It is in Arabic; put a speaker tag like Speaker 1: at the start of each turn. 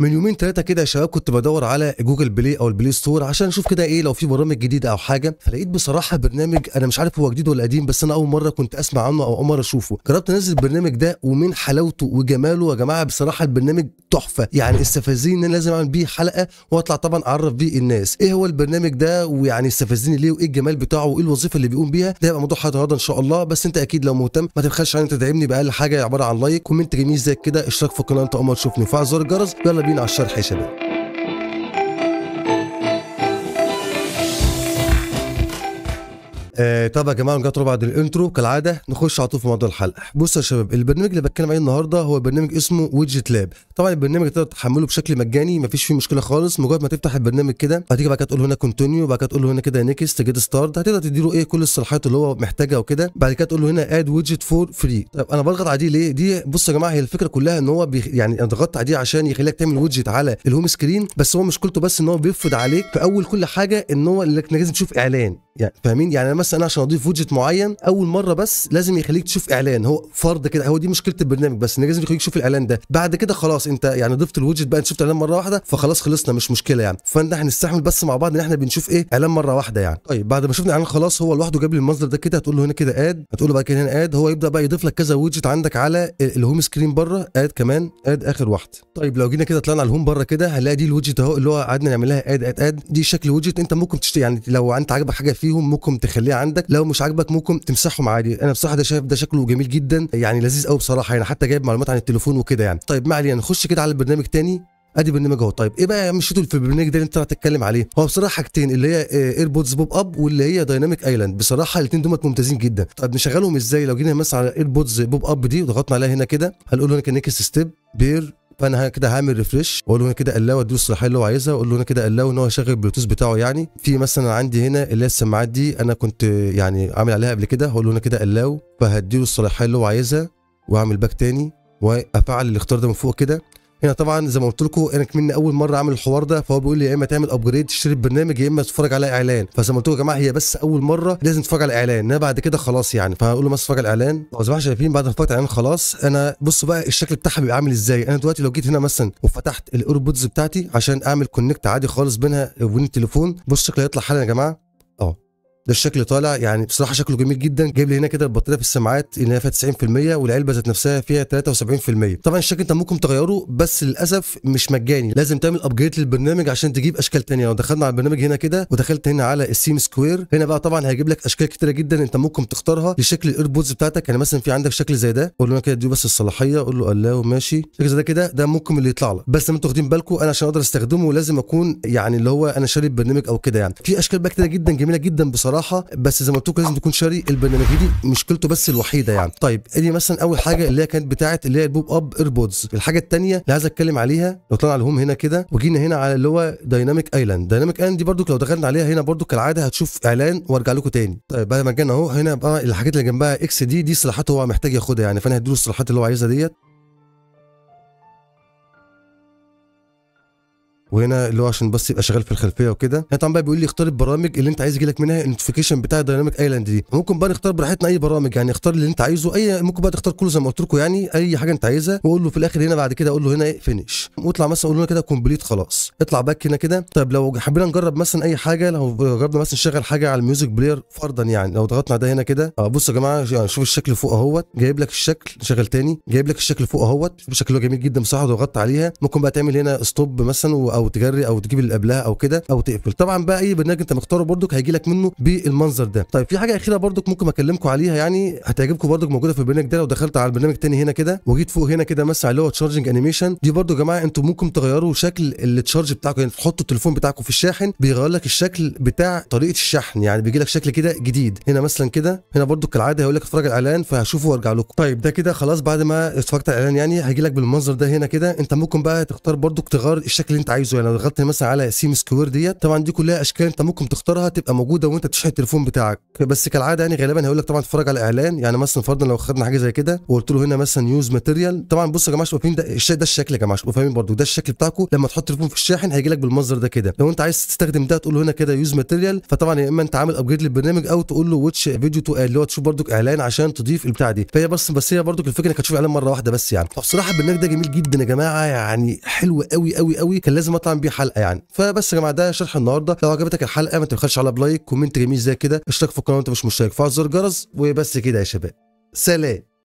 Speaker 1: من يومين ثلاثه كده يا شباب كنت بدور على جوجل بلاي او البلاي ستور عشان اشوف كده ايه لو في برامج جديده او حاجه فلقيت بصراحه برنامج انا مش عارف هو جديد ولا قديم بس انا اول مره كنت اسمع عنه او اول مره اشوفه جربت انزل البرنامج ده ومن حلاوته وجماله يا جماعه بصراحه البرنامج تحفه يعني استفزني ان انا لازم اعمل بيه حلقه واطلع طبعا اعرف بيه الناس ايه هو البرنامج ده ويعني استفزني ليه وايه الجمال بتاعه وايه الوظيفه اللي بيقوم بيها ده هيبقى موضوع حلقة النهارده ان شاء الله بس انت اكيد لو مهتم ما تبخلش عن تدعمني باقل حاجه عباره عن لايك كومنت جميل زي كده اشتراك في القناه انت عمر ما تشوفني وفعل زر الجرس يلا بينا على الشرح يا شباب آه يا جماعه رجعتوا بعد الانترو كالعاده نخش على طول في موضوع الحلقه بصوا يا شباب البرنامج اللي بتكلم عليه النهارده هو برنامج اسمه ويدجت لاب طبعا البرنامج تقدر تحمله بشكل مجاني مفيش فيه مشكله خالص مجرد ما تفتح البرنامج كده هتيجي بعد كده تقول هنا كونتينيو بعد كده تقول هنا كده نيكست جيت ستارت هتقدر تديله ايه كل الصلاحيات اللي هو محتاجها وكده بعد كده تقول له هنا اد ويدجت فور فري طب انا بضغط على دي ليه دي بصوا يا جماعه هي الفكره كلها ان هو بيخ... يعني انا ضغطت على دي عشان يخليك تعمل ويدجت على الهوم سكرين بس هو مشكلته بس ان هو بيفرض عليك في اول كل حاجه ان هو انك لازم تشوف اعلان يعني فاهمين يعني انا مثلا عشان اضيف ودجت معين اول مره بس لازم يخليك تشوف اعلان هو فرض كده هو دي مشكله البرنامج بس ان لازم يخليك تشوف الاعلان ده بعد كده خلاص انت يعني ضفت الويدجت بقى انت شفت اعلان مره واحده فخلاص خلصنا مش مشكله يعني فانت هنستحمل بس مع بعض ان احنا بنشوف ايه اعلان مره واحده يعني طيب بعد ما شفنا اعلان خلاص هو لوحده جاب لي المصدر ده كده هتقول له هنا كده اد هتقول له بقى كده هنا اد هو يبدا بقى يضيف لك كذا ودجت عندك على الهوم سكرين بره اد كمان اد اخر واحده طيب لو جينا كده طلعنا على الهوم بره كده هنلاقي دي الويدجت اهو اللي هو قعدنا نعمل لها اد اد اد دي شكل ويدجت انت ممكن تشتري يعني لو انت عاجبك حاجه فيهم ممكن تخليه عندك لو مش عاجبك ممكن تمسحهم عادي انا بصراحه ده شايف ده شكله جميل جدا يعني لذيذ قوي بصراحه يعني حتى جايب معلومات عن التليفون وكده يعني طيب ما علينا نخش كده على البرنامج تاني ادي برنامج اهو طيب ايه بقى مشيته في البرنامج ده اللي انت هتتكلم عليه هو بصراحه حاجتين اللي هي ايربودز بوب اب واللي هي دايناميك ايلاند بصراحه الاثنين دول ممتازين جدا طب نشغلهم ازاي لو جينا مثلا على ايربودز بوب اب دي وضغطنا عليها هنا كده هنقول هنا نيكست ستيب بير فانا كده هعمل ريفرش واقول له هنا كده الاو اديله الصلاحيه اللي هو عايزها واقول له هنا كده الاو ان هو يشغل البلوتوث بتاعه يعني في مثلا عندي هنا اللي هي السماعات دي انا كنت يعني عامل عليها قبل كده هقول له هنا كده الاو فهديله الصلاحيه اللي هو عايزها واعمل باك تاني وافعل الاختيار ده من فوق كده هنا طبعا زي ما قلت لكم انا كمني اول مره اعمل الحوار ده فهو بيقول لي يا اما تعمل ابجريد تشتري البرنامج يا اما تتفرج على اعلان فزي ما قلت لكم يا جماعه هي بس اول مره لازم تتفرج على اعلان انما بعد كده خلاص يعني فهقول له بس اتفرج على الاعلان طب زي ما احنا شايفين بعد ما اتفرجت على الاعلان خلاص انا بصوا بقى الشكل بتاعها بيبقى عامل ازاي انا دلوقتي لو جيت هنا مثلا وفتحت الايربودز بتاعتي عشان اعمل كونكت عادي خالص بينها وبين التليفون بص شكلها هيطلع حالا يا جماعه ده الشكل طالع يعني بصراحه شكله جميل جدا جايب لي هنا كده البطاريه في السماعات اللي هي فيها 90% والعلبه ذات نفسها فيها 73% طبعا الشكل انت ممكن تغيره بس للاسف مش مجاني لازم تعمل ابجريد للبرنامج عشان تجيب اشكال ثانيه لو دخلنا على البرنامج هنا كده ودخلت هنا على السيم سكوير هنا بقى طبعا هيجيب لك اشكال كتيره جدا انت ممكن تختارها لشكل الايربودز بتاعتك يعني مثلا في عندك شكل زي ده قول له كده اديه بس الصلاحيه قول له الله وماشي شكل زي ده كده ده ممكن اللي يطلع لك بس انتوا واخدين بالكم انا عشان اقدر استخدمه لازم اكون يعني اللي هو انا شاري البرنامج او كده يعني في اشكال بقى كتيره جدا جميله جدا بصراحه بصراحه بس زي ما قلت لكم لازم تكون شاري البرنامج دي مشكلته بس الوحيده يعني طيب ادي مثلا اول حاجه اللي هي كانت بتاعه اللي هي البوب اب ايربودز الحاجه الثانيه اللي عايز اتكلم عليها لو طلعنا على الهوم هنا كده وجينا هنا على اللي هو دايناميك ايلاند دايناميك ايلاند دي برضو لو دخلنا عليها هنا برضو كالعاده هتشوف اعلان وارجع لكم تاني طيب بعد ما جينا اهو هنا بقى الحاجات اللي جنبها اكس دي دي صلاحات هو محتاج ياخدها يعني فانا هديله الصلاحات اللي هو عايزها ديت وهنا اللي هو عشان بس يبقى شغال في الخلفيه وكده هنا يعني طبعا بقى بيقول لي اختار البرامج اللي انت عايز يجيلك منها النوتيفيكيشن بتاع دايناميك ايلاند دي ممكن بقى نختار براحتنا اي برامج يعني اختار اللي انت عايزه اي ممكن بقى تختار كله زي ما قلت لكم يعني اي حاجه انت عايزها واقول له في الاخر هنا بعد كده اقول له هنا ايه فينيش واطلع مثلا اقول له كده كومبليت خلاص اطلع باك هنا كده طيب لو حبينا نجرب مثلا اي حاجه لو جربنا مثلا نشغل حاجه على الميوزك بلاير فرضا يعني لو ضغطنا على ده هنا كده آه، بص يا جماعه يعني شوف الشكل فوق اهوت جايب لك الشكل شغل تاني جايب لك الشكل فوق اهوت شوف جميل جدا بصراحه ضغطت عليها ممكن بقى تعمل هنا ستوب مثلا او تجري او تجيب اللي قبلها او كده او تقفل طبعا بقى اي برنامج انت مختاره بردك هيجي لك منه بالمنظر ده طيب في حاجه اخيره بردك ممكن اكلمكم عليها يعني هتعجبكم بردك موجوده في البرنامج ده لو دخلت على البرنامج تاني هنا كده وجيت فوق هنا كده مثلا اللي هو تشارجنج انيميشن دي بردو يا جماعه انتوا ممكن تغيروا شكل التشارج بتاعكم يعني تحطوا التليفون بتاعكم في الشاحن بيغير لك الشكل بتاع طريقه الشحن يعني بيجي لك شكل كده جديد هنا مثلا كده هنا بردو كالعاده هيقول لك اتفرج الاعلان فهشوفه وارجع لكم طيب ده كده خلاص بعد ما اتفرجت على الاعلان يعني هيجي لك بالمنظر ده هنا كده انت ممكن بقى تختار برضو تغير الشكل اللي انت عايزه عايزه يعني ضغطت مثلا على سيم سكوير ديت طبعا دي كلها اشكال انت ممكن تختارها تبقى موجوده وانت بتشحن التليفون بتاعك بس كالعاده يعني غالبا هيقول لك طبعا تتفرج على اعلان يعني مثلا فرضا لو خدنا حاجه زي كده وقلت له هنا مثلا يوز ماتيريال طبعا بصوا يا جماعه شوفوا فاهمين ده ده الشكل يا جماعه شوفوا فاهمين برده ده الشكل بتاعكم لما تحط التليفون في الشاحن هيجي لك بالمنظر ده كده لو انت عايز تستخدم ده تقول له هنا كده يوز ماتيريال فطبعا يا اما انت عامل ابجريد للبرنامج او تقول له واتش فيديو تو اللي هو تشوف برده اعلان عشان تضيف البتاع دي فهي بس بس هي برده الفكره انك هتشوف اعلان مره واحده بس يعني فبصراحه البرنامج ده جميل جدا يا جماعه يعني حلو قوي قوي قوي كان لازم مطعم بيه حلقه يعني فبس يا جماعه ده شرح النهارده لو عجبتك الحلقه ما تبخلش على بلايك كومنت جميل زي كده اشترك في القناه وانت مش مشترك فعل زر الجرس وبس كده يا شباب سلام